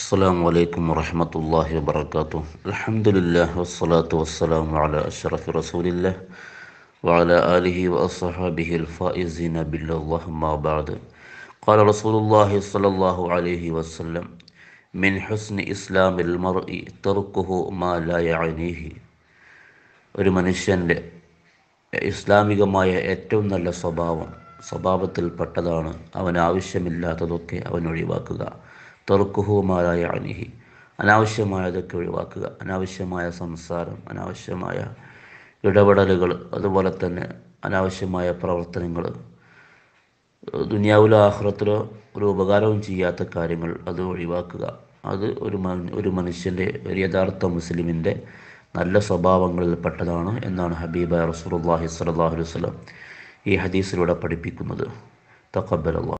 السلام عليكم ورحمة الله وبركاته الحمد لله والصلاة والسلام على أشرف رسول الله وعلى آله وأصحابه الفائزين بالله اللهم بعد قال رسول الله صلى الله عليه وسلم من حسن إسلام المرء تركه ما لا يعنيه ഒരു മനുഷ്യൻ്റെ ഇസ്ലാമികമായ ഏറ്റവും നല്ല സ്വഭാവം സ്വഭാവത്തിൽപ്പെട്ടതാണ് അവന് ആവശ്യമില്ലാത്തതൊക്കെ അവൻ ഒഴിവാക്കുക തർക്കുഹുമായ അനിഹി അനാവശ്യമായതൊക്കെ ഒഴിവാക്കുക അനാവശ്യമായ സംസാരം അനാവശ്യമായ ഇടപെടലുകൾ അതുപോലെ തന്നെ അനാവശ്യമായ പ്രവർത്തനങ്ങൾ ദുനിയാവിലോ ആഹ്റത്തിലോ ഒരു ഉപകാരവും ചെയ്യാത്ത കാര്യങ്ങൾ അത് ഒഴിവാക്കുക അത് ഒരു ഒരു മനുഷ്യൻ്റെ ഒരു യഥാർത്ഥ മുസ്ലിമിൻ്റെ നല്ല സ്വഭാവങ്ങളിൽ പെട്ടതാണ് എന്നാണ് ഹബീബ റസൂലുള്ളാഹി സ്വല്ലല്ലാഹു അലൈഹി വസല്ലം ഈ ഹദീസിലൂടെ പഠിപ്പിക്കുന്നത് തഖബ്ബലല്ലാഹ്